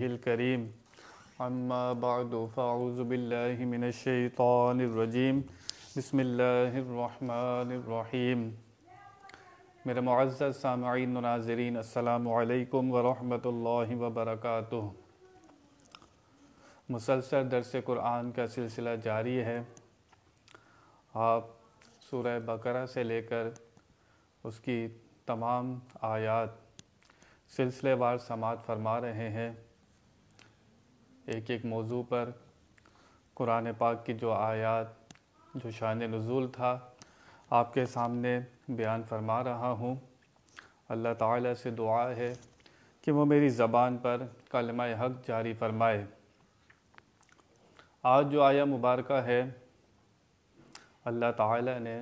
الكريم أما بعد فأعوذ بالله من الشيطان الرجيم بسم الله الرحمن الرحيم मेरे मुआज़ सामीन नाजरीन अल्लाम वरहमल वबरक मुसलसल दरस कुरान का सिलसिला जारी है आप सूरह बकरा से लेकर उसकी तमाम आयात सिलसिलेवार समात फरमा रहे हैं एक एक मौजू पर कुरान पाक की जो आयात जो शान नज़ुल था आपके सामने बयान फरमा रहा हूँ अल्लाह ताला से दुआ है कि वो मेरी ज़बान पर कलमा हक जारी फरमाए आज जो आया मुबारक है अल्लाह ताला ने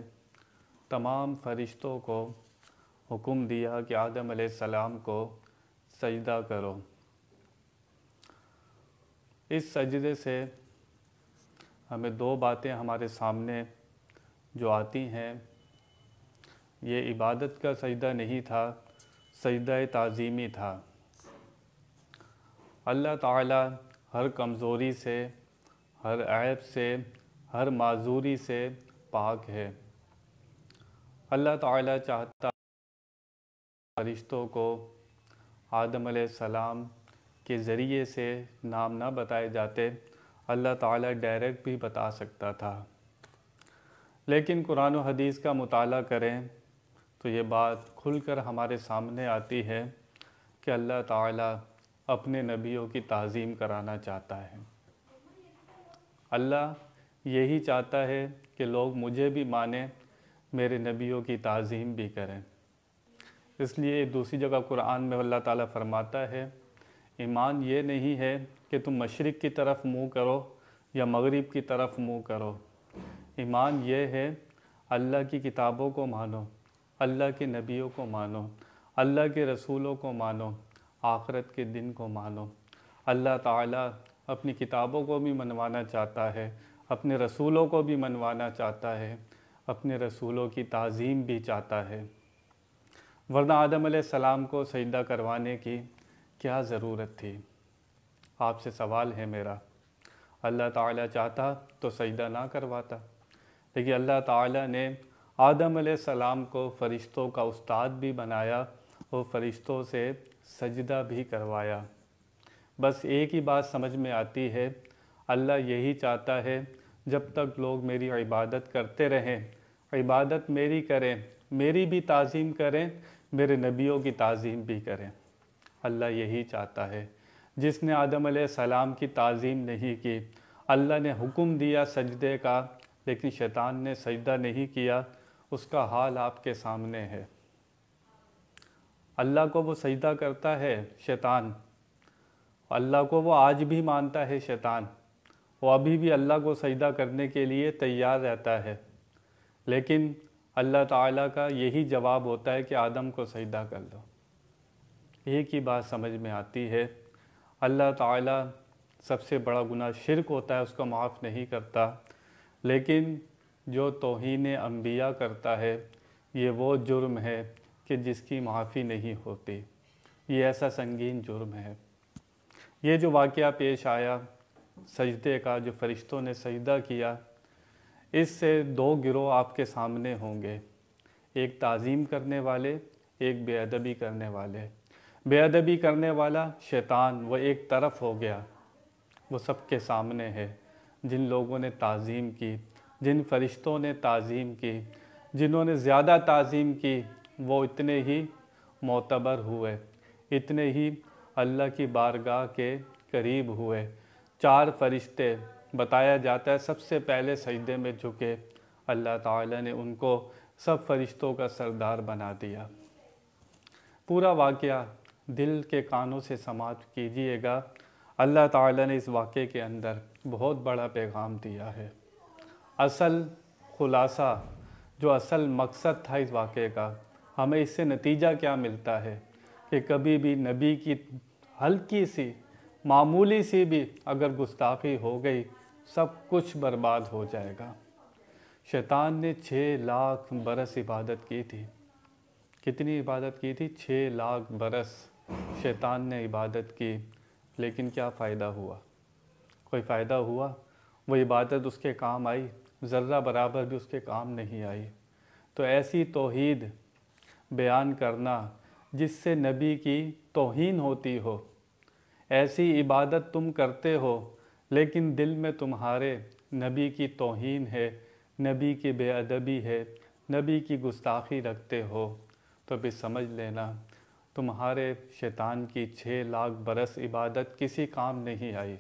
तमाम फ़रिश्तों को हुक्म दिया कि आदम सलाम को सजदा करो इस सजदे से हमें दो बातें हमारे सामने जो आती हैं ये इबादत का सजदा नहीं था सजदा तज़ीमी था अल्लाह ताला हर कमज़ोरी से हर ऐब से हर माजूरी से पाक है अल्लाह ताला चाहता फरिश्तों को आदम सलाम के ज़रिए से नाम ना बताए जाते अल्लाह ताला डायरेक्ट भी बता सकता था लेकिन कुरान हदीस का मताल करें तो ये बात खुलकर हमारे सामने आती है कि अल्लाह ताला अपने नबियों की तज़ीम कराना चाहता है अल्लाह यही चाहता है कि लोग मुझे भी माने मेरे नबियों की तज़ीम भी करें इसलिए दूसरी जगह कुरान में अल्लाह ताला फरमाता है ईमान ये नहीं है कि तुम मशरक़ की तरफ मुंह करो या मगरिब की तरफ मुंह करो ईमान ये है अल्लाह की किताबों को मानो अल्लाह के नबियों को मानो अल्लाह के रसूलों को मानो आखरत के दिन को मानो अल्लाह ताला अपनी किताबों को भी मनवाना चाहता है अपने रसूलों को भी मनवाना चाहता है अपने रसूलों की तज़ीम भी चाहता है वरना आदम सलाम को सजदा करवाने की क्या ज़रूरत थी आपसे सवाल है मेरा अल्लाह ताला चाहता तो सजदा ना करवाता लेकिन अल्लाह ताला ने आदम सलाम को फ़रिश्तों का उस्ताद भी बनाया और फ़रिश्तों से सजदा भी करवाया बस एक ही बात समझ में आती है अल्लाह यही चाहता है जब तक लोग मेरी इबादत करते रहें इबादत मेरी करें मेरी भी ताज़ीम करें मेरे नबियों की ताज़ीम भी करें अल्लाह यही चाहता है जिसने आदम सलाम की तज़ीम नहीं की अल्लाह ने हुक्म दिया सजदे का लेकिन शैतान ने सजदा नहीं किया उसका हाल आपके सामने है अल्लाह को वो सजदा करता है शैतान अल्लाह को वो आज भी मानता है शैतान वो अभी भी अल्लाह को सजदा करने के लिए तैयार रहता है लेकिन अल्लाह ताला का यही जवाब होता है कि आदम को सजदा कर लो एक ही बात समझ में आती है अल्लाह ताला सबसे बड़ा गुनाह शिरक होता है उसको माफ़ नहीं करता लेकिन जो तोहन अम्बिया करता है ये वो जुर्म है कि जिसकी माफ़ी नहीं होती ये ऐसा संगीन जुर्म है ये जो वाक़ पेश आया सजदे का जो फरिश्तों ने सजदा किया इससे दो गिरोह आपके सामने होंगे एक तज़ीम करने वाले एक बेअदबी करने वाले बेअदबी करने वाला शैतान वह एक तरफ हो गया वो सबके सामने है जिन लोगों ने ताज़ीम की जिन फरिश्तों ने ताज़ीम की जिन्होंने ज़्यादा ताज़ीम की वो इतने ही मोतबर हुए इतने ही अल्लाह की बारगाह के करीब हुए चार फरिश्ते बताया जाता है सबसे पहले सजदे में झुके अल्लाह ताला ने उनको सब फरिश्तों का सरदार बना दिया पूरा वाक़ दिल के कानों से समाप्त कीजिएगा अल्लाह ताला ने इस वाक़े के अंदर बहुत बड़ा पैगाम दिया है असल खुलासा जो असल मकसद था इस वाक़े का हमें इससे नतीजा क्या मिलता है कि कभी भी नबी की हल्की सी मामूली सी भी अगर गुस्ताखी हो गई सब कुछ बर्बाद हो जाएगा शैतान ने छः लाख बरस इबादत की थी कितनी इबादत की थी छः लाख बरस शैतान ने इबादत की लेकिन क्या फ़ायदा हुआ कोई फ़ायदा हुआ वो इबादत उसके काम आई ज़र्रा बराबर भी उसके काम नहीं आई तो ऐसी तोहीद बयान करना जिससे नबी की तोहीन होती हो ऐसी इबादत तुम करते हो लेकिन दिल में तुम्हारे नबी की तोहीन है नबी की बेअदबी है नबी की गुस्ताखी रखते हो तो भी समझ लेना तुम्हारे शैतान की छः लाख बरस इबादत किसी काम नहीं आई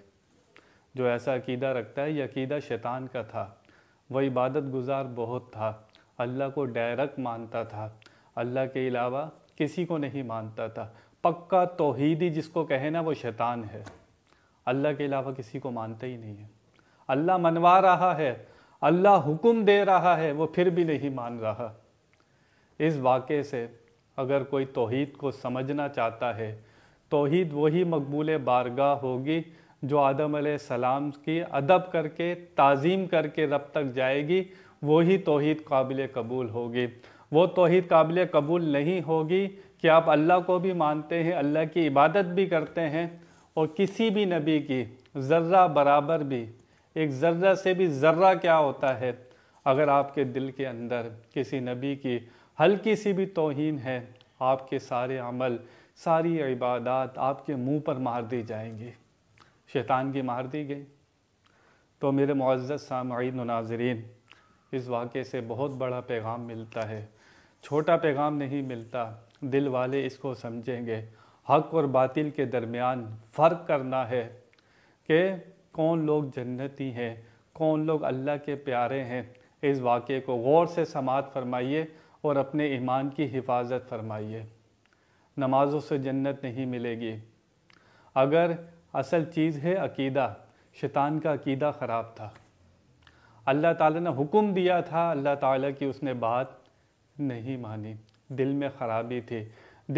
जो ऐसा अकीदा रखता है ये अकीदा शैतान का था वह इबादत गुजार बहुत था अल्लाह को डायरेक्ट मानता था अल्लाह के अलावा किसी को नहीं मानता था पक्का तोहीदी जिसको कहे ना वो शैतान है अल्लाह के अलावा किसी को मानता ही नहीं है अल्लाह मनवा रहा है अल्लाह हुक्म दे रहा है वो फिर भी नहीं मान रहा इस वाक़े से अगर कोई तोहद को समझना चाहता है तोहद वही मकबूल बारगाह होगी जो आदम सलाम की अदब करके ताज़ीम करके रब तक जाएगी वही तोहद काबिल कबूल होगी वो तोहद काबिल कबूल नहीं होगी कि आप अल्लाह को भी मानते हैं अल्लाह की इबादत भी करते हैं और किसी भी नबी की ज़र्रा बराबर भी एक ज़र्रा से भी ज़र्रा क्या होता है अगर आपके दिल के अंदर किसी नबी की हल्की सी भी तोहन है आपके सारे अमल सारी इबादत आपके मुंह पर मार दी जाएंगी शैतान की मार दी गई तो मेरे मुआज़ सामीन नाजरीन इस वाक़े से बहुत बड़ा पैगाम मिलता है छोटा पैगाम नहीं मिलता दिल वाले इसको समझेंगे हक और बातिल के दरमियान फ़र्क करना है कि कौन लोग जन्नती हैं कौन लोग अल्लाह के प्यारे हैं इस वाक़े को गौर से समात फरमाइए और अपने ईमान की हिफाजत फरमाइए नमाजों से जन्नत नहीं मिलेगी अगर असल चीज़ है अकीदा शैतान का अकीदा ख़राब था अल्लाह ताला ने हुक्म दिया था अल्लाह ताला की उसने बात नहीं मानी दिल में ख़राबी थी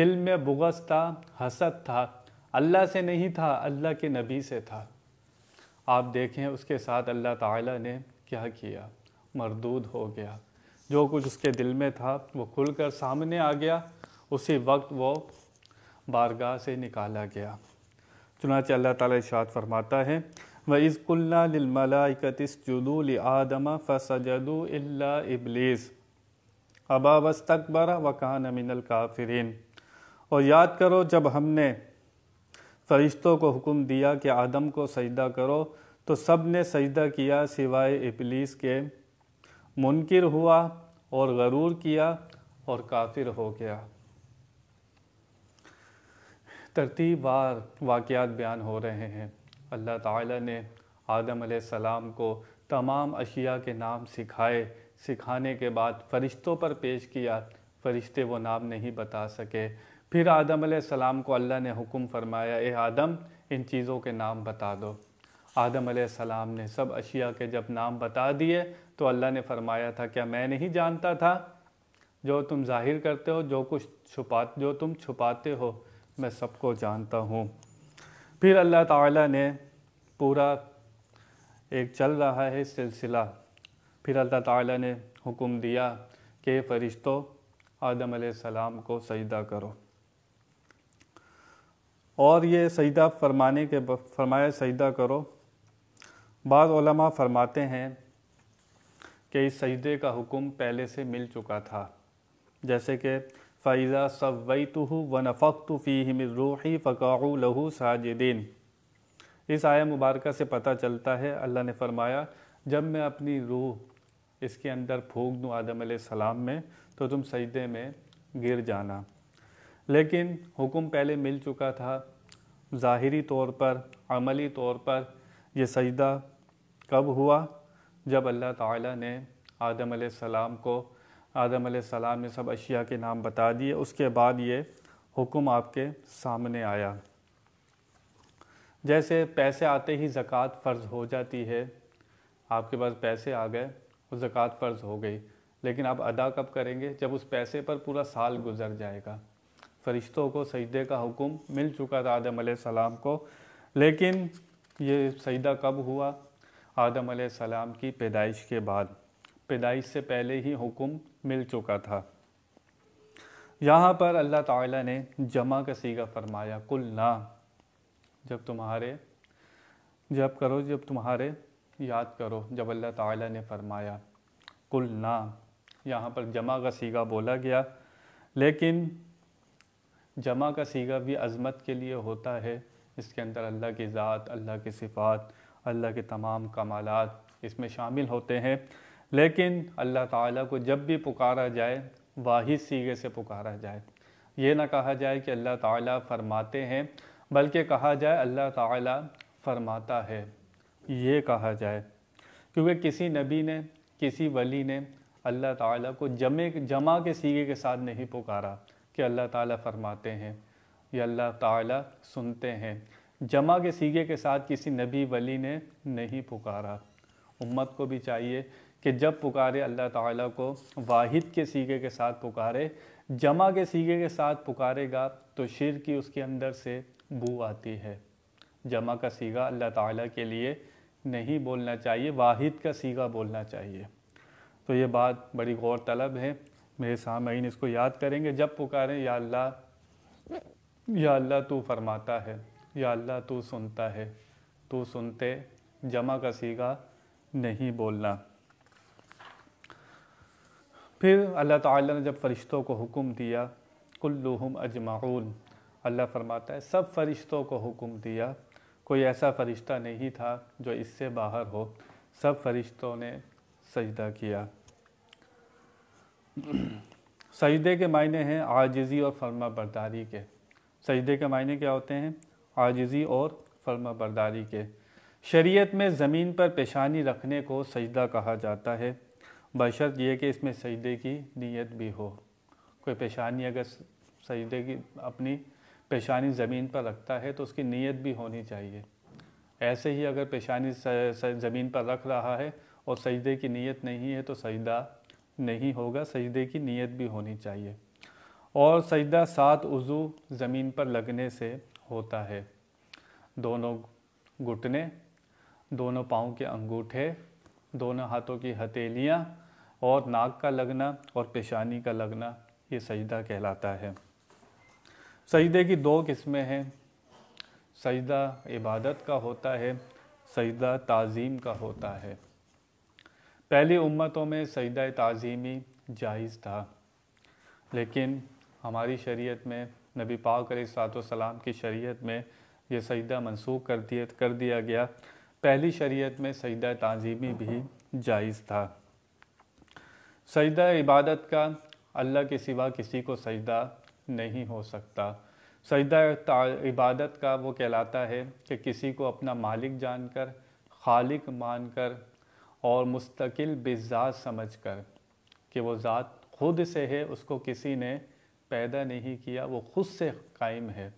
दिल में बुगस था हसद था अल्लाह से नहीं था अल्लाह के नबी से था आप देखें उसके साथ अल्लाह ताला ने क्या किया मरदूद हो गया जो कुछ उसके दिल में था वो खुलकर सामने आ गया उसी वक्त वो बारगाह से निकाला गया चुनाच अल्लाह ताला इशात फरमाता है व इसकुल्लामलाकतुदूल आदम फ़सजदू इल्ला इब्लीस अबा वस्तकबर वकान मिनल काफिरीन और याद करो जब हमने फरिश्तों को हुक्म दिया कि आदम को सजदा करो तो सब ने सजदा किया सिवाय इबलीस के मुनकर हुआ और गरूर किया और काफिर हो गया तरतीब वाक़ात बयान हो रहे हैं अल्लाह ताला ने आदम सलाम को तमाम अशिया के नाम सिखाए सिखाने के बाद फ़रिश्तों पर पेश किया फ़रिश्ते वो नाम नहीं बता सके फिर आदम सलाम को अल्लाह ने हुक्म फरमाया ए आदम इन चीज़ों के नाम बता दो आदम सलाम ने सब अशिया के जब नाम बता दिए तो अल्लाह ने फरमाया था क्या मैं नहीं जानता था जो तुम जाहिर करते हो जो कुछ छुपा जो तुम छुपाते हो मैं सबको जानता हूँ फिर अल्लाह ताला ने पूरा एक चल रहा है सिलसिला फिर अल्लाह ताला ने हुक्म दिया कि फ़रिश्तों आदम सलाम को सजदा करो और ये सजदा फरमाने के फरमाया सजदा करो बाद फरमाते हैं कि इस सजदे का हुक्म पहले से मिल चुका था जैसे कि फ़ैज़ा सवई तो व नफ़क तो फ़ी रूही फ़काऊ लहू साजिदीन इस आया मुबारक से पता चलता है अल्लाह ने फरमाया जब मैं अपनी रूह इसके अंदर फूक दूँ आदम सलाम में तो तुम सजदे में गिर जाना लेकिन हुक्म पहले मिल चुका था ज़ाहरी तौर पर अमली तौर पर यह सजदा कब हुआ जब अल्लाह ताला ने आदम सलाम को आदम सलाम ने सब अशिया के नाम बता दिए उसके बाद ये हुक्म आपके सामने आया जैसे पैसे आते ही ज़क़़त फ़र्ज़ हो जाती है आपके पास पैसे आ गए और ज़क़़त फ़र्ज़ हो गई लेकिन आप अदा कब करेंगे जब उस पैसे पर पूरा साल गुजर जाएगा फरिश्तों को सजदे का हुक्म मिल चुका था आदम सलाम को लेकिन ये सजदा कब हुआ आदम सलाम की पैदाइश के बाद पैदाइश से पहले ही हुक्म मिल चुका था यहाँ पर अल्लाह ताला ने जमा का सीगा फरमाया कुल ना जब तुम्हारे जब करो जब तुम्हारे याद करो जब अल्लाह ताला ने फरमाया कुल ना यहाँ पर जमा का सीगा बोला गया लेकिन जमा का सीगा भी अज़मत के लिए होता है इसके अंदर अल्लाह की ज़ात अल्लाह की सिफ़ात अल्लाह के तमाम कमालत इसमें शामिल होते हैं लेकिन अल्लाह ताला को जब भी पुकारा जाए वाहि सीगे से पुकारा जाए ये ना कहा जाए कि अल्लाह ताला फरमाते हैं बल्कि कहा जाए अल्लाह ताला फरमाता है ये कहा जाए क्योंकि किसी नबी ने किसी वली ने अल्लाह ताला को जमे जमा के सीगे के साथ नहीं पुकारा कि अल्लाह ताला फरमाते हैं या अल्लाह ताला सुनते हैं जमा के सीगे के साथ किसी नबी वली ने नहीं पुकारा उम्मत को भी चाहिए कि जब पुकारे अल्लाह ताला को वाहिद के सीगे के साथ पुकारे जमा के सीगे के साथ पुकारेगा तो शिर की उसके अंदर से बू आती है जमा का सीगा अल्लाह ताला के लिए नहीं बोलना चाहिए वाहिद का सीगा बोलना चाहिए तो ये बात बड़ी गौर तलब है मेरे सामीन इसको याद करेंगे जब पुकारें या अल्लाह या अल्लाह तो फरमाता है या अल्लाह तू सुनता है तू सुनते जमा का सीगा नहीं बोलना फिर अल्लाह ताला ने जब फ़रिश्तों को हुक्म दिया कुल्लुहुम अजमाउन अल्लाह फरमाता है सब फ़रिश्तों को हुक्म दिया कोई ऐसा फ़रिश्ता नहीं था जो इससे बाहर हो सब फ़रिश्तों ने सजदा किया सजदे के मायने हैं आजिज़ी और फर्मा बरदारी के सजदे के मायने क्या होते हैं आजिज़ी और फर्मा बरदारी के शरीयत में ज़मीन पर पेशानी रखने को सजदा कहा जाता है बशर्त यह कि इसमें सजदे की नीयत भी हो कोई पेशानी अगर सजदे की अपनी पेशानी ज़मीन पर रखता है तो उसकी नीयत भी होनी चाहिए ऐसे ही अगर पेशानी ज़मीन पर रख रहा है और सजदे की नीयत नहीं है तो सजदा नहीं होगा सजदे की नीयत भी होनी चाहिए और सजदा सात उज़ू ज़मीन पर लगने से होता है दोनों घुटने दोनों पाँव के अंगूठे दोनों हाथों की हथेलियाँ और नाक का लगना और पेशानी का लगना ये सजदा कहलाता है सजदे की दो किस्में हैं सजदा इबादत का होता है सजदा ताज़ीम का होता है पहली उम्मतों में सजदा ताज़ीमी जायज़ था लेकिन हमारी शरीयत में नबी पाक सलाम की शरीयत में ये सजदा मनसूख कर दिए कर दिया गया पहली शरीयत में सजदा तंजीमी भी जायज़ था सजदा इबादत का अल्लाह के सिवा किसी को सजदा नहीं हो सकता सजदा इबादत का वो कहलाता है कि किसी को अपना मालिक जानकर खालिक मानकर और मुस्तकिल बिजात समझ कर कि वो ज़ात खुद से है उसको किसी ने पैदा नहीं किया वो खुद से कायम है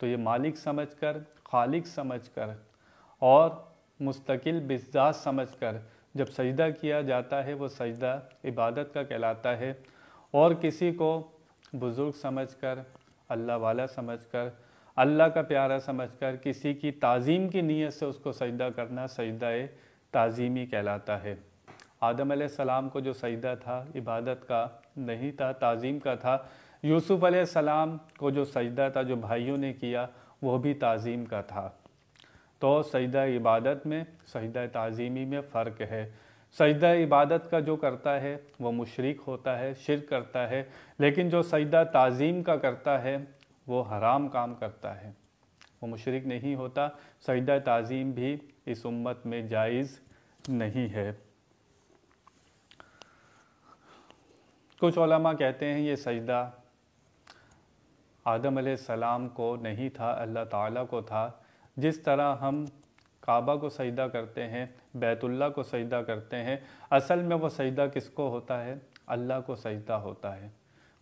तो ये मालिक समझ कर खालिक समझ कर और मुस्तकिल बिजात समझ कर जब सजदा किया जाता है वो सजदा इबादत का कहलाता है और किसी को बुज़ुर्ग समझ कर अल्लाह वाला समझ कर अल्लाह का प्यारा समझ कर किसी की ताज़ीम की नीयत से उसको सजदा करना सजदा ताज़ीमी कहलाता है आदम सलाम को जो सजदा था इबादत का नहीं था ताज़ीम का था यूसुफ़ सलाम को जो सजदा था जो भाइयों ने किया वो भी ताज़ीम का था तो सजदा इबादत में सजदा ताज़ीमी में फ़र्क है सजदा इबादत का जो करता है वो मुशरक होता है शिर करता है लेकिन जो सजदा ताज़ीम का करता है वो हराम काम करता है वो मुशरक नहीं होता सजदा ताज़ीम भी इस उम्मत में जायज़ नहीं है कुछ ओलमा कहते हैं ये सजदा आदम सलाम को नहीं था अल्लाह ताला को था जिस तरह हम काबा को सजदा करते हैं बैतुल्ला को सजदा करते हैं असल में वो सजदा किसको होता है अल्लाह को सजदा होता है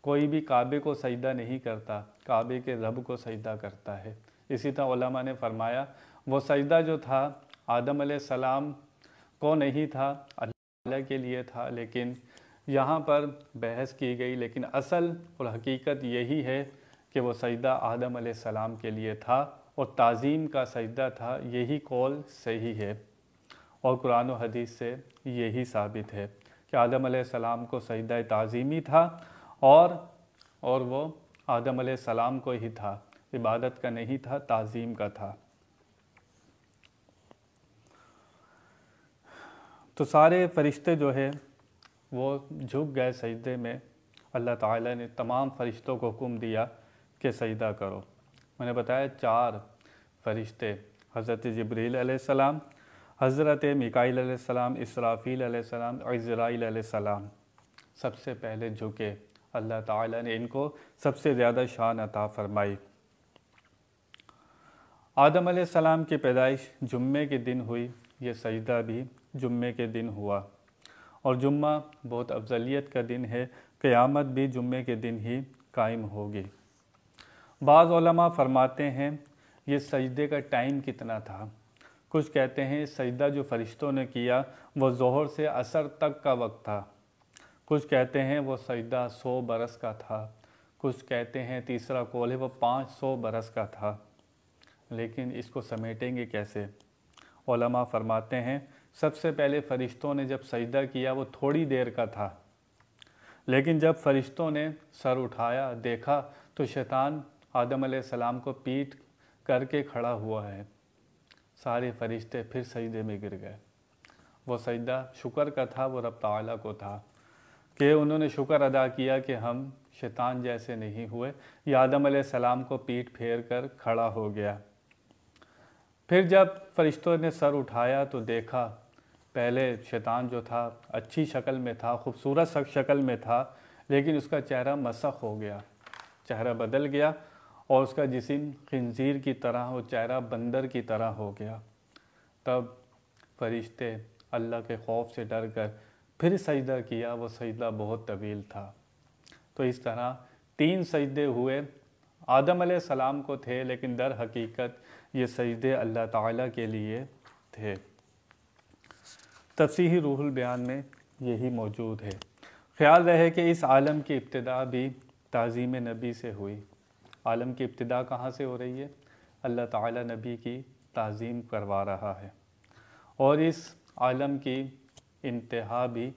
कोई भी काबे को सजदा नहीं करता काबे के रब को सजदा करता है इसी तरह ने फरमाया वो सजदा जो था आदम सलाम को नहीं था अल्लाह के लिए था लेकिन यहाँ पर बहस की गई लेकिन असल और हकीकत यही है कि वो सजदा आदम सलाम के लिए था और ताज़ीम का सजदा था यही कौल सही है और कुरान हदीस से यही साबित है कि आदम सलाम को सजदा ताज़ीमी था और और वो आदम सलाम को ही था इबादत का नहीं था ताज़ीम का था तो सारे फरिश्ते जो है वो झुक गए सजदे में अल्लाह ताला ने तमाम फरिश्तों को हुक्म दिया के सजदा करो मैंने बताया चार फरिश्ते हज़रत जबरील सलाम हज़रत मिकाइल सलाम इसराफ़ील सलाम और इसराइल सलाम सबसे पहले झुके अल्लाह ताला ने इनको सबसे ज़्यादा शान अता फरमाई आदम सलाम की पैदाइश जुम्मे के दिन हुई ये सजदा भी जुम्मे के दिन हुआ और जुम्मा बहुत अफजलियत का दिन है क़यामत भी जुम्मे के दिन ही कायम होगी बाज़ फरमाते हैं ये सजदे का टाइम कितना था कुछ कहते हैं सजदा जो फरिश्तों ने किया वो जहर से असर तक का वक्त था कुछ कहते हैं वो सजदा सौ बरस का था कुछ कहते हैं तीसरा कॉल है वह पाँच सौ बरस का था लेकिन इसको समेटेंगे कैसे ओलमा फरमाते हैं सबसे पहले फ़रिश्तों ने जब सजदा किया वो थोड़ी देर का था लेकिन जब फरिश्तों ने सर उठाया देखा तो शैतान आदम सलाम को पीट करके खड़ा हुआ है सारे फरिश्ते फिर सजदे में गिर गए वो सजदा शुक्र का था वो रब तला को था कि उन्होंने शुक्र अदा किया कि हम शैतान जैसे नहीं हुए यादम आदम सलाम को पीट फेर कर खड़ा हो गया फिर जब फरिश्तों ने सर उठाया तो देखा पहले शैतान जो था अच्छी शक्ल में था खूबसूरत शक्ल में था लेकिन उसका चेहरा मसख हो गया चेहरा बदल गया और उसका जिसम खंजीर की तरह और चेहरा बंदर की तरह हो गया तब फरिश्ते अल्लाह के खौफ से डर कर फिर सजदा किया वो सजदा बहुत तवील था तो इस तरह तीन सजदे हुए आदम सलाम को थे लेकिन दर हकीकत ये सजदे अल्लाह ताला के लिए थे तफसी रूहुल बयान में यही मौजूद है ख्याल रहे कि इस आलम की इब्तदा भी तज़ीम नबी से हुई आलम की इब्तदा कहाँ से हो रही है अल्लाह ताला नबी की तज़ीम करवा रहा है और इस आलम की इंतहा भी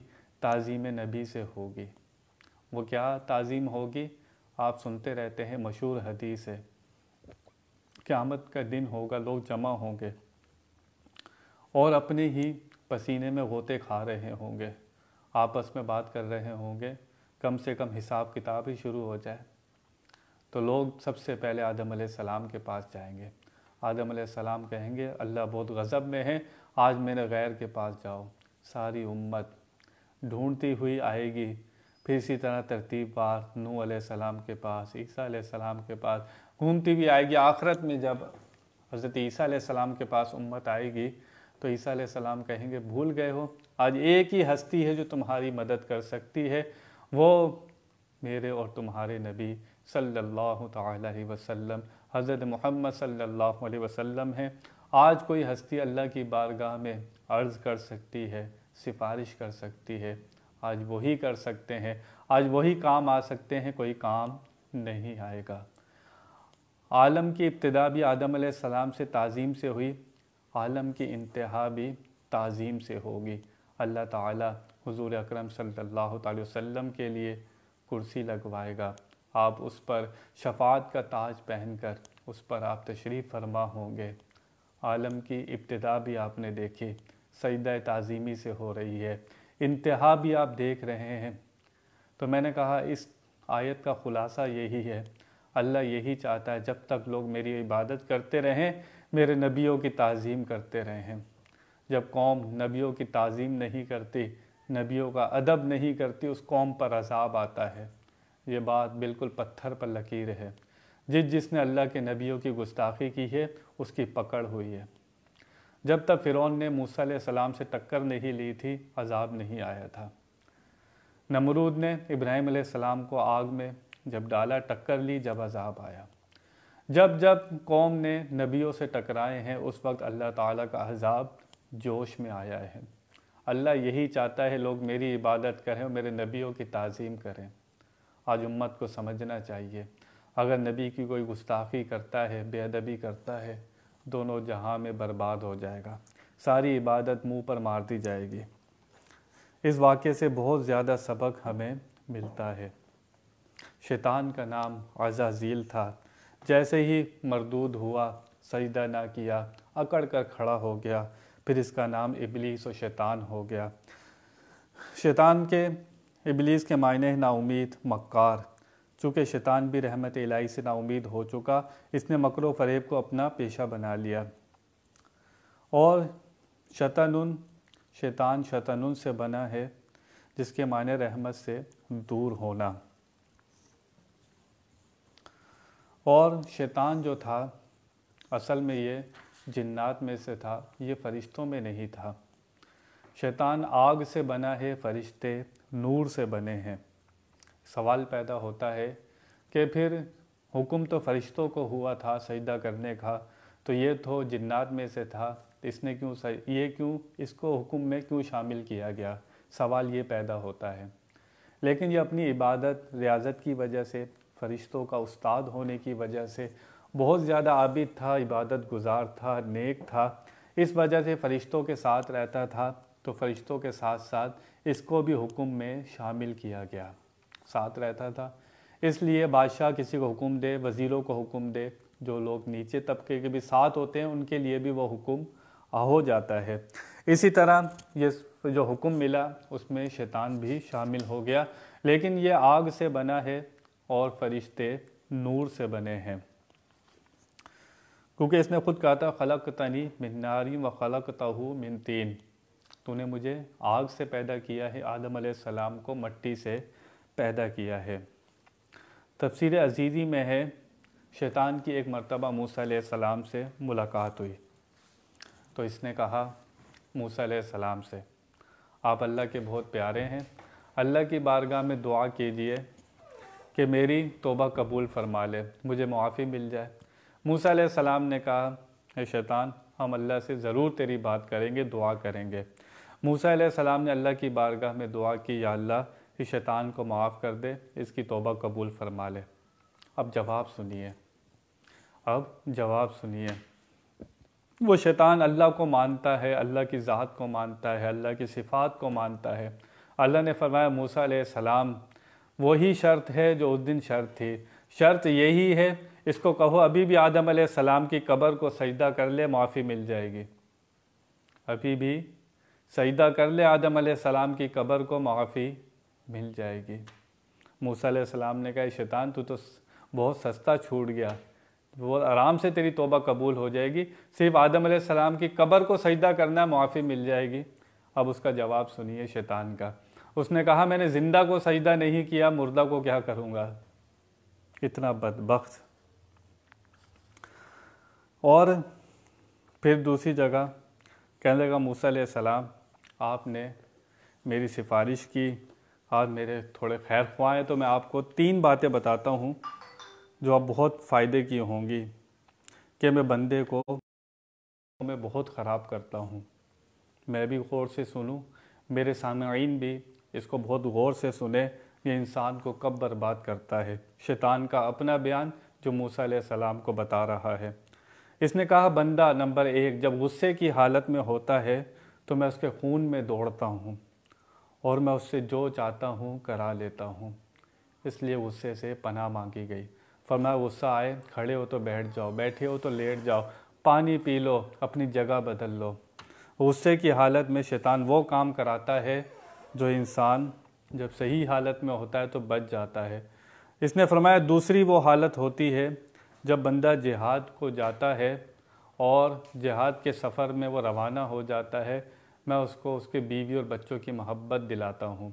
तज़ीम नबी से होगी वो क्या तज़ीम होगी आप सुनते रहते हैं मशहूर हदीस है क़्यामत का दिन होगा लोग जमा होंगे और अपने ही पसीने में गोते खा रहे होंगे आपस में बात कर रहे होंगे कम से कम हिसाब किताब ही शुरू हो जाए तो लोग सबसे पहले आदम सलाम के पास जाएंगे आदम सलाम कहेंगे अल्लाह बहुत गज़ब में है आज मेरे गैर के पास जाओ सारी उम्मत ढूंढती हुई आएगी फिर इसी तरह तरतीब वार नू सलाम के पास ईसा सलाम के पास घूमती भी आएगी आखरत में जब हज़रत ईसा सलाम के पास उम्मत आएगी तो ईसा सलाम कहेंगे भूल गए हो आज एक ही हस्ती है जो तुम्हारी मदद कर सकती है वो मेरे और तुम्हारे नबी सल्लल्लाहु अलैहि वसल्लम हज़रत मोहम्मद सल्लल्लाहु अलैहि वसल्लम हैं आज कोई हस्ती अल्लाह की बारगाह में अर्ज़ कर सकती है सिफारिश कर सकती है आज वही कर सकते हैं आज वही काम आ सकते हैं कोई काम नहीं आएगा आलम की इब्तदा भी आदम सलाम से ताज़ीम से हुई आलम की इंतहा भी ताज़ीम से होगी अल्लाह ताला हुजूर अकरम सल्लल्लाहु अलैहि वसल्लम के लिए कुर्सी लगवाएगा आप उस पर शफात का ताज पहनकर उस पर आप तशरीफ़ फरमा होंगे आलम की इब्तदा भी आपने देखी सईद तज़ीमी से हो रही है इंतहा भी आप देख रहे हैं तो मैंने कहा इस आयत का ख़ुलासा यही है अल्लाह यही चाहता है जब तक लोग मेरी इबादत करते रहें मेरे नबियों की तज़ीम करते रहें जब कौम नबियों की तज़ीम नहीं करती नबियों का अदब नहीं करती उस कौम पर अजाब आता है ये बात बिल्कुल पत्थर पर लकीर है जिस जिसने अल्लाह के नबियों की गुस्ताखी की है उसकी पकड़ हुई है जब तक फ़िरौन ने मूसा सलाम से टक्कर नहीं ली थी अजाब नहीं आया था नमरूद ने इब्राहिम सलाम को आग में जब डाला टक्कर ली जब अजाब आया जब जब कौम ने नबियों से टकराए हैं उस वक्त अल्लाह ताला का अजाब जोश में आया है अल्लाह यही चाहता है लोग मेरी इबादत करें और मेरे नबियों की ताज़ीम करें आज उम्मत को समझना चाहिए अगर नबी की कोई गुस्ताखी करता है बेअदबी करता है दोनों जहाँ में बर्बाद हो जाएगा सारी इबादत मुंह पर मार दी जाएगी इस वाक्य से बहुत ज़्यादा सबक हमें मिलता है शैतान का नाम आज़ाजील था जैसे ही मरदूद हुआ सजदा ना किया अकड़ कर खड़ा हो गया फिर इसका नाम इबलीस और शैतान हो गया शैतान के इबलीस के मायने नाउमीद मक्कार चूँकि शैतान भी रहमत इलाही से नाउमीद हो चुका इसने मकर फरेब को अपना पेशा बना लिया और शतन शैतान शतन से बना है जिसके मायने रहमत से दूर होना और शैतान जो था असल में ये जिन्नात में से था ये फरिश्तों में नहीं था शैतान आग से बना है फरिश्ते नूर से बने हैं सवाल पैदा होता है कि फिर हुक्म तो फरिश्तों को हुआ था सजदा करने का तो ये तो जिन्नात में से था इसने क्यों ये क्यों इसको हुक्म में क्यों शामिल किया गया सवाल ये पैदा होता है लेकिन ये अपनी इबादत रियाजत की वजह से फरिश्तों का उस्ताद होने की वजह से बहुत ज़्यादा आबिद था इबादत गुजार था नेक था इस वजह से फरिश्तों के साथ रहता था तो फरिश्तों के साथ साथ इसको भी हुक्म में शामिल किया गया साथ रहता था इसलिए बादशाह किसी को हुक्म दे वज़ीरों को हुक्म दे जो लोग नीचे तबके के भी साथ होते हैं उनके लिए भी वो हुक्म हो जाता है इसी तरह ये जो हुक्म मिला उसमें शैतान भी शामिल हो गया लेकिन ये आग से बना है और फरिश्ते नूर से बने हैं क्योंकि इसने खुद कहा था खलक तनी मिन्नारी व खलक तहु मिन तीन तूने मुझे आग से पैदा किया है आदम सलाम को मट्टी से पैदा किया है तफसर अजीज़ी में है शैतान की एक मरतबा मूसा सलाम से मुलाकात हुई तो इसने कहा मूसा सलाम से आप अल्लाह के बहुत प्यारे हैं अल्लाह की बारगाह में दुआ कीजिए कि मेरी तोबा कबूल फरमा ले मुझे मुआफ़ी मिल जाए मूसा सलाम ने कहा है शैतान हम अल्लाह से ज़रूर तेरी बात करेंगे दुआ करेंगे मूसा सलाम ने अल्लाह की बारगाह में दुआ की या अल्लाह इस शैतान को माफ़ कर दे इसकी तोबा कबूल फरमा ले अब जवाब सुनिए अब जवाब सुनिए वो शैतान अल्लाह को मानता है अल्लाह की ज़ात को मानता है अल्लाह की सिफात को मानता है अल्लाह ने फरमाया मूसा सलाम वही शर्त है जो उस दिन शर्त थी शर्त यही है इसको कहो अभी भी आदम सलाम की कब्र को सजदा कर ले माफ़ी मिल जाएगी अभी भी सजदा कर ले आदम सलाम की कब्र को माफ़ी मिल जाएगी मूसा सलाम ने कहा शैतान तू तो बहुत सस्ता छूट गया वो आराम से तेरी तोबा कबूल हो जाएगी सिर्फ आदम सलाम की कब्र को सजदा करना माफ़ी मिल जाएगी अब उसका जवाब सुनिए शैतान का उसने कहा मैंने ज़िंदा को सजदा नहीं किया मुर्दा को क्या करूँगा इतना बदबख्त और फिर दूसरी जगह कहने लगा मूसा सलाम आपने मेरी सिफारिश की आप मेरे थोड़े खैर ख्वाह हैं तो मैं आपको तीन बातें बताता हूँ जो आप बहुत फ़ायदे की होंगी कि मैं बंदे को मैं बहुत ख़राब करता हूँ मैं भी गौर से सुनूँ मेरे सामीन भी इसको बहुत गौर से सुने ये इंसान को कब बर्बाद करता है शैतान का अपना बयान जो मूसा सलाम को बता रहा है इसने कहा बंदा नंबर एक जब गुस्से की हालत में होता है तो मैं उसके खून में दौड़ता हूँ और मैं उससे जो चाहता हूँ करा लेता हूँ इसलिए गुस्से से पनाह मांगी गई फरमाया गुस्सा आए खड़े हो तो बैठ जाओ बैठे हो तो लेट जाओ पानी पी लो अपनी जगह बदल लो गुस्से की हालत में शैतान वो काम कराता है जो इंसान जब सही हालत में होता है तो बच जाता है इसने फरमाया दूसरी वो हालत होती है जब बंदा जिहाद को जाता है और जहाद के सफ़र में वो रवाना हो जाता है मैं उसको उसके बीवी और बच्चों की मोहब्बत दिलाता हूँ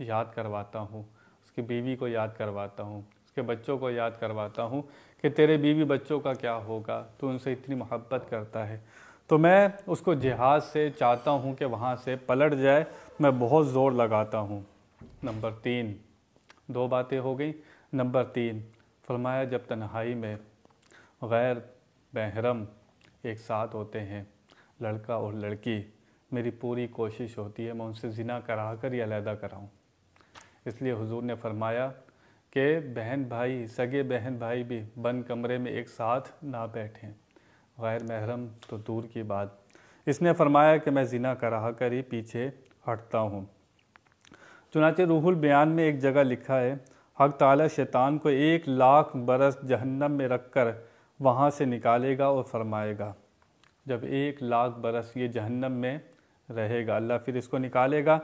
याद करवाता हूँ उसकी बीवी को याद करवाता हूँ उसके बच्चों को याद करवाता हूँ कि तेरे बीवी बच्चों का क्या होगा तो उनसे इतनी मोहब्बत करता है तो मैं उसको जिहाद से चाहता हूँ कि वहाँ से पलट जाए मैं बहुत ज़ोर लगाता हूँ नंबर तीन दो बातें हो गई नंबर तीन फरमाया जब तन्हाई में गैर बहरम एक साथ होते हैं लड़का और लड़की मेरी पूरी कोशिश होती है मैं उनसे ज़िना करा कर या अलहदा कराऊँ इसलिए हुजूर ने फरमाया कि बहन भाई सगे बहन भाई भी बंद कमरे में एक साथ ना बैठें गैर महरम तो दूर की बात इसने फरमाया कि मैं जिना कराह कर ही पीछे हटता हूँ चुनाचे रूहुल बयान में एक जगह लिखा है हक ताला शैतान को एक लाख बरस जहन्नम में रख कर वहाँ से निकालेगा और फरमाएगा जब एक लाख बरस ये जहन्नम में रहेगा अल्लाह फिर इसको निकालेगा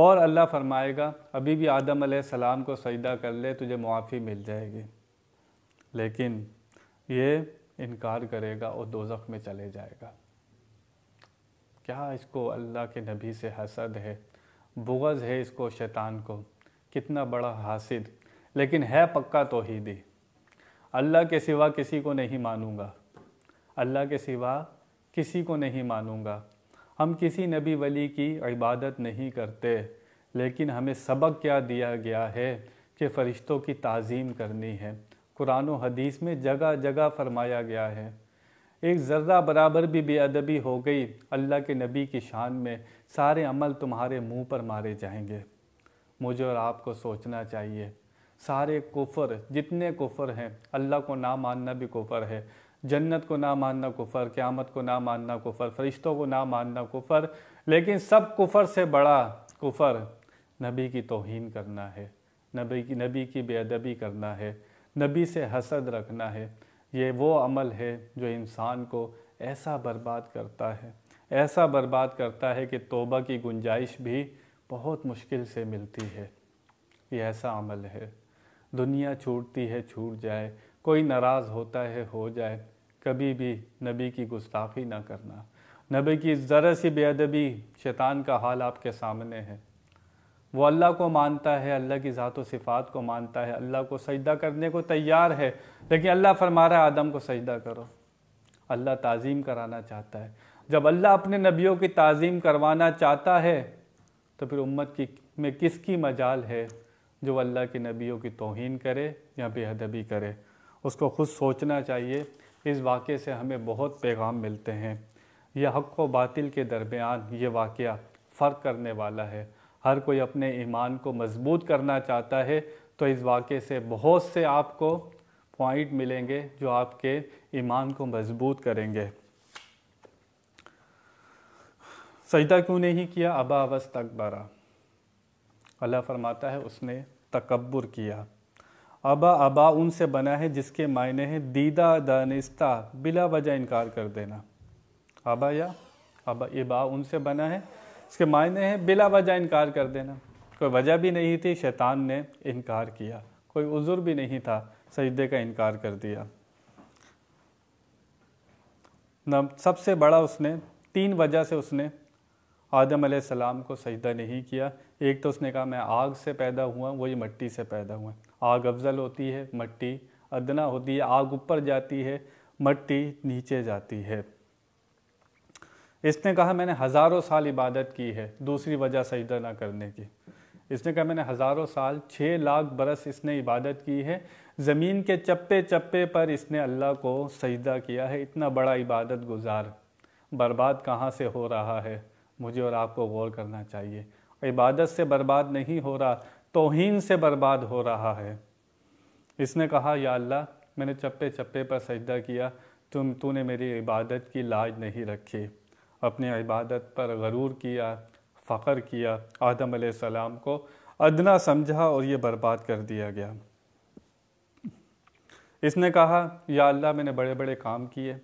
और अल्लाह फरमाएगा अभी भी आदम सलाम को सजदा कर ले तुझे मुआफ़ी मिल जाएगी लेकिन ये इनकार करेगा और दोजख में चले जाएगा क्या इसको अल्लाह के नबी से हसद है बुगज़ है इसको शैतान को कितना बड़ा हासिद लेकिन है पक्का तोहीदी अल्लाह के सिवा किसी को नहीं मानूंगा अल्लाह के सिवा किसी को नहीं मानूंगा हम किसी नबी वली की इबादत नहीं करते लेकिन हमें सबक क्या दिया गया है कि फ़रिश्तों की तज़ीम करनी है कुरान हदीस में जगह जगह फरमाया गया है एक ज़र्रा बराबर भी बेअदबी हो गई अल्लाह के नबी की शान में सारे अमल तुम्हारे मुंह पर मारे जाएंगे मुझे और आपको सोचना चाहिए सारे कुफर जितने कुफर हैं अल्लाह को ना मानना भी कुफर है जन्नत को ना मानना कुफर क़्यामत को ना मानना कुफर फरिश्तों को ना मानना कुफर लेकिन सब कुफर से बड़ा कुफर नबी की तोहन करना है नबी की नबी की बेअदबी करना है नबी से हसद रखना है ये वो अमल है जो इंसान को ऐसा बर्बाद करता है ऐसा बर्बाद करता है कि तोबा की गुंजाइश भी बहुत मुश्किल से मिलती है ये ऐसा अमल है दुनिया छूटती है छूट जाए कोई नाराज़ होता है हो जाए कभी भी नबी की गुस्ताखी ना करना नबी की ज़रा सी बेअदबी शैतान का हाल आपके सामने है वो अल्लाह को मानता है अल्लाह की ज़ात सिफ़ात को मानता है अल्लाह को सजदा करने को तैयार है लेकिन अल्लाह फरमा रहा है आदम को सजदा करो अल्लाह ताज़ीम कराना चाहता है जब अल्लाह अपने नबियों की ताज़ीम करवाना चाहता है तो फिर उम्मत की में किसकी मजाल है जो अल्लाह के नबियों की तोहन करे या बेहदबी करे उसको ख़ुद सोचना चाहिए इस वाक़े से हमें बहुत पैगाम मिलते हैं यह हक व बातिल के दरमियान ये वाक़ फ़र्क करने वाला है हर कोई अपने ईमान को मजबूत करना चाहता है तो इस वाक़े से बहुत से आपको पॉइंट मिलेंगे जो आपके ईमान को मजबूत करेंगे सजदा क्यों नहीं किया अबा अवस्तकबरा अल्लाह फरमाता है उसने तकबर किया अबा अबा उनसे बना है जिसके मायने हैं दीदा दानिस्ता बिला वजह इनकार कर देना अबा या अबा इबा उनसे बना है इसके मायने हैं बिला वजह इनकार कर देना कोई वजह भी नहीं थी शैतान ने इनकार किया कोई उज़ुर भी नहीं था सजदे का इनकार कर दिया न सबसे बड़ा उसने तीन वजह से उसने आदम सलाम को सजदा नहीं किया एक तो उसने कहा मैं आग से पैदा हुआ वही मट्टी से पैदा हुआ आग अफजल होती है मट्टी अदना होती है आग ऊपर जाती है मट्टी नीचे जाती है इसने कहा मैंने हज़ारों साल इबादत की है दूसरी वजह सजदा ना करने की इसने कहा मैंने हज़ारों साल छः लाख बरस इसने इबादत की है ज़मीन के चप्पे चप्पे पर इसने अल्लाह को सजदा किया है इतना बड़ा इबादत गुजार बर्बाद कहाँ से हो रहा है मुझे और आपको गौर करना चाहिए इबादत से बर्बाद नहीं हो रहा तोहन से बर्बाद हो रहा है इसने कहा या अल्लाह मैंने चप्पे चप्पे पर सजदा किया तुम तूने मेरी इबादत की लाज नहीं रखी अपने इबादत पर गरूर किया फ़ख्र किया आदम सलाम को अदना समझा और ये बर्बाद कर दिया गया इसने कहा या अल्लाह मैंने बड़े बड़े काम किए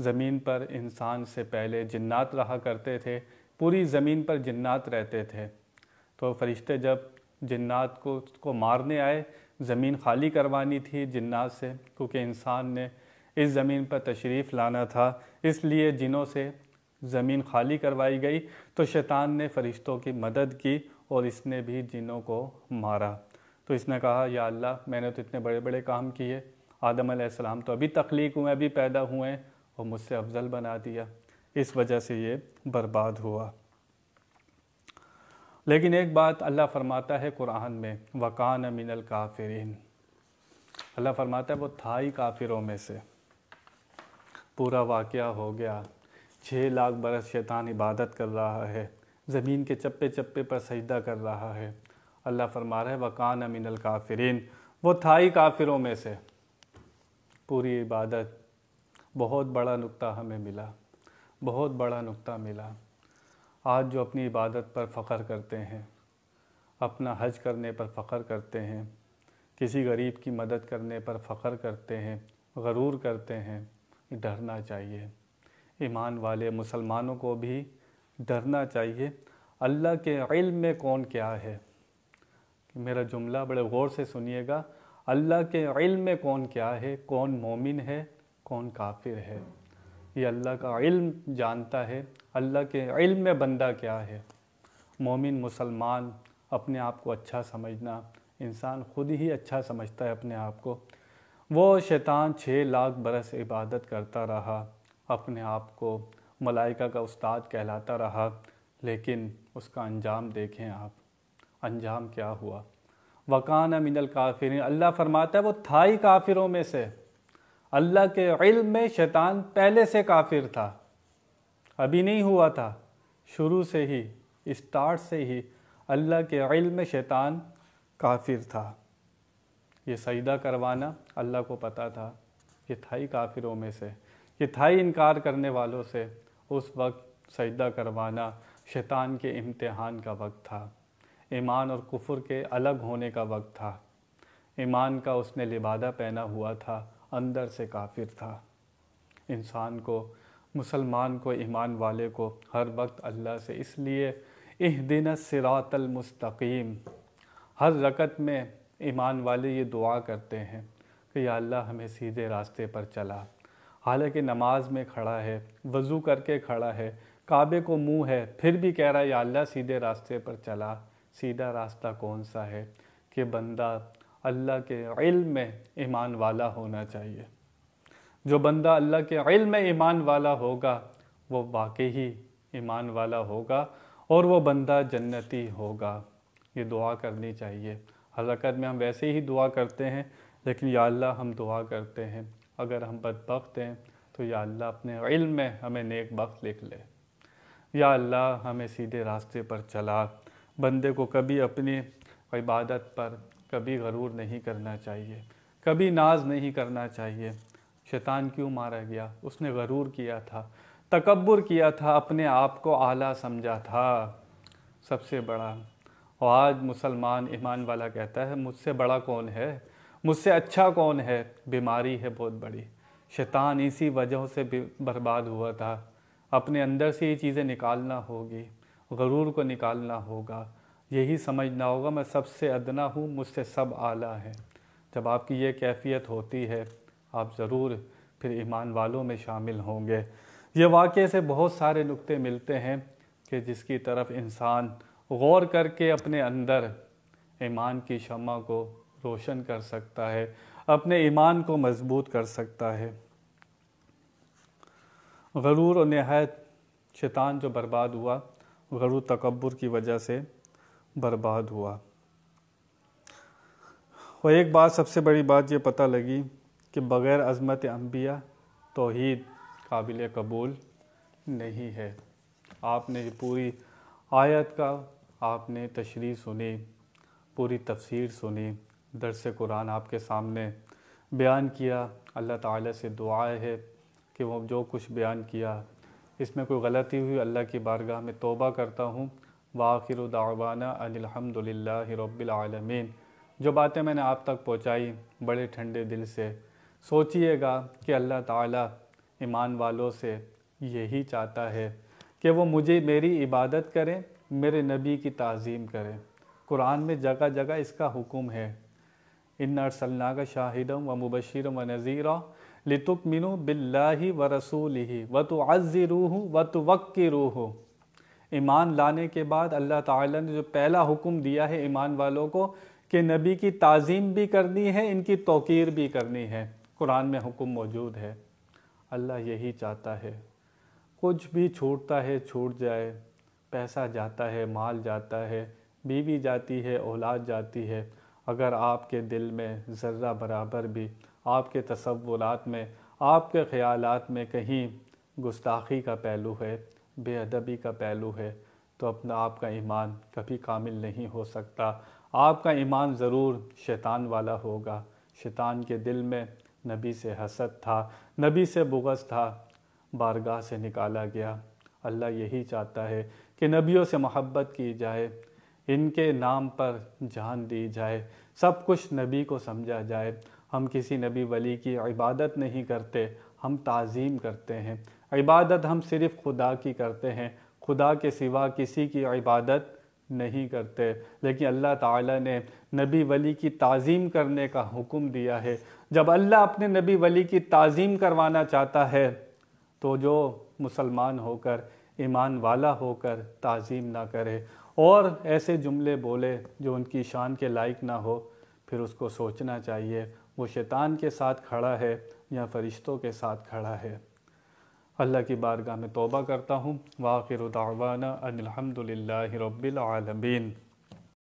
ज़मीन पर इंसान से पहले जन्नात रहा करते थे पूरी ज़मीन पर जन्नात रहते थे तो फरिश्ते जब जन्नात को को मारने आए ज़मीन खाली करवानी थी जन्नात से क्योंकि इंसान ने इस ज़मीन पर तशरीफ़ लाना था इसलिए जिनों से ज़मीन खाली करवाई गई तो शैतान ने फरिश्तों की मदद की और इसने भी जिनों को मारा तो इसने कहा या अल्लाह मैंने तो इतने बड़े बड़े काम किए आदम आदम तो अभी तख्लीक हुए अभी पैदा हुए और मुझसे अफजल बना दिया इस वजह से ये बर्बाद हुआ लेकिन एक बात अल्लाह फरमाता है कुरान में वकान मिनल काफिरिन अल्लाह फरमाता है वो था ही काफिरों में से पूरा वाक़ हो गया छः लाख बरस शैतान इबादत कर रहा है ज़मीन के चप्पे चप्पे पर सजदा कर रहा है अल्लाह फरमा रहा है वकान मिनल काफिरिन वो था ही काफिरों में से पूरी इबादत बहुत बड़ा नुक्ता हमें मिला बहुत बड़ा नुक्ता मिला आज जो अपनी इबादत पर फ़ख्र करते हैं अपना हज करने पर फ़ख्र करते हैं किसी गरीब की मदद करने पर फ़ख्र करते हैं गरूर करते हैं डरना चाहिए ईमान वाले मुसलमानों को भी डरना चाहिए अल्लाह के इल्म में कौन क्या है मेरा जुमला बड़े गौर से सुनिएगा अल्लाह के इल्म में कौन क्या है कौन मोमिन है कौन काफिर है ये अल्लाह का इल्म जानता है अल्लाह के इल्म में बंदा क्या है मोमिन मुसलमान अपने आप को अच्छा समझना इंसान खुद ही अच्छा समझता है अपने आप को वो शैतान छः लाख बरस इबादत करता रहा अपने आप को मलाइका का उस्ताद कहलाता रहा लेकिन उसका अंजाम देखें आप अंजाम क्या हुआ वकाना मिनल काफिर अल्लाह फरमाता है वो था ही काफिरों में से अल्लाह के इल्म में शैतान पहले से काफिर था अभी नहीं हुआ था शुरू से ही स्टार्ट से ही अल्लाह के इल्म में शैतान काफिर था ये सजदा करवाना अल्लाह को पता था ये था ही काफिरों में से ये था ही इनकार करने वालों से उस वक्त सजदा करवाना शैतान के इम्तहान का वक्त था ईमान और कुफर के अलग होने का वक्त था ईमान का उसने लिबादा पहना हुआ था अंदर से काफिर था इंसान को मुसलमान को ईमान वाले को हर वक्त अल्लाह से इसलिए इह दिन मुस्तकीम हर रकत में ईमान वाले ये दुआ करते हैं कि या अल्लाह हमें सीधे रास्ते पर चला हालांकि नमाज में खड़ा है वज़ू करके खड़ा है काबे को मुंह है फिर भी कह रहा है या अल्लाह सीधे रास्ते पर चला सीधा रास्ता कौन सा है कि बंदा अल्लाह के इल्म में ईमान वाला होना चाहिए जो बंदा अल्लाह के इल्म में ईमान वाला होगा वो वाकई ही ईमान वाला होगा और वो बंदा जन्नती होगा ये दुआ करनी चाहिए हरकत में हम वैसे ही दुआ करते हैं लेकिन या अल्लाह हम दुआ करते हैं अगर हम बदबख्त हैं तो या अल्लाह अपने इल्म में हमें नेक बख्त लिख ले या अल्लाह हमें सीधे रास्ते पर चला बंदे को कभी अपनी इबादत पर कभी गरूर नहीं करना चाहिए कभी नाज नहीं करना चाहिए शैतान क्यों मारा गया उसने गरूर किया था तकबर किया था अपने आप को आला समझा था सबसे बड़ा और आज मुसलमान ईमान वाला कहता है मुझसे बड़ा कौन है मुझसे अच्छा कौन है बीमारी है बहुत बड़ी शैतान इसी वजह से बर्बाद हुआ था अपने अंदर से ये चीज़ें निकालना होगी गरूर को निकालना होगा यही समझना होगा मैं सबसे अदना हूँ मुझसे सब आला है जब आपकी ये कैफियत होती है आप ज़रूर फिर ईमान वालों में शामिल होंगे ये वाक़े से बहुत सारे नुक्ते मिलते हैं कि जिसकी तरफ इंसान गौर करके अपने अंदर ईमान की शमा को रोशन कर सकता है अपने ईमान को मजबूत कर सकता है गरूर और नहायत शैतान जो बर्बाद हुआ गरूर तकबर की वजह से बर्बाद हुआ और एक बात सबसे बड़ी बात ये पता लगी कि बग़ैर अज़मत अम्बिया तोहद काबिल कबूल नहीं है आपने पूरी आयत का आपने तशरी सुनी पूरी तफसीर सुनी दरस कुरान आपके सामने बयान किया अल्लाह ताला से दुआ है कि वो जो कुछ बयान किया इसमें कोई गलती हुई अल्लाह की बारगाह में तोबा करता हूँ वाखिर दावाना अनिलहमदिल्ला रबालमीन जो बातें मैंने आप तक पहुँचाई बड़े ठंडे दिल से सोचिएगा कि अल्लाह ताला ईमान वालों से यही चाहता है कि वो मुझे मेरी इबादत करें मेरे नबी की तज़ीम करें कुरान में जगह जगह इसका हुक्म है इन अरसल्ला का शाहिदम व मुबशर व नज़ीर लितुक मिनु बिल्ला व रसूल ही व तो अज़ी रूह व तो वक्की रूह हो ईमान लाने के बाद अल्लाह ताला ने जो पहला हुक्म दिया है ईमान वालों को कि नबी की ताज़ीम भी करनी है इनकी तोकीर भी करनी है कुरान में हुक्म मौजूद है अल्लाह यही चाहता है कुछ भी छूटता है छूट जाए पैसा जाता है माल जाता है बीवी जाती है औलाद जाती है अगर आपके दिल में ज़र्रा बराबर भी आपके तस्वुरात में आपके ख़्यालात में कहीं गुस्ताखी का पहलू है बेअदबी का पहलू है तो अपना आपका ईमान कभी कामिल नहीं हो सकता आपका ईमान ज़रूर शैतान वाला होगा शैतान के दिल में नबी से हसद था नबी से बुगस था बारगाह से निकाला गया अल्लाह यही चाहता है कि नबियों से मोहब्बत की जाए इनके नाम पर जान दी जाए सब कुछ नबी को समझा जाए हम किसी नबी वली की इबादत नहीं करते हम ताज़ीम करते हैं इबादत हम सिर्फ़ खुदा की करते हैं खुदा के सिवा किसी की इबादत नहीं करते लेकिन अल्लाह ताला ने नबी वली की ताज़ीम करने का हुक्म दिया है जब अल्लाह अपने नबी वली की ताज़ीम करवाना चाहता है तो जो मुसलमान होकर ईमान वाला होकर ताज़ीम ना करे और ऐसे जुमले बोले जो उनकी शान के लायक ना हो फिर उसको सोचना चाहिए वो शैतान के साथ खड़ा है या फरिश्तों के साथ खड़ा है अल्लाह की बारगाह में तोबा करता हूँ वाखिर दावाना अनिलहमदिल्ला रबालमीन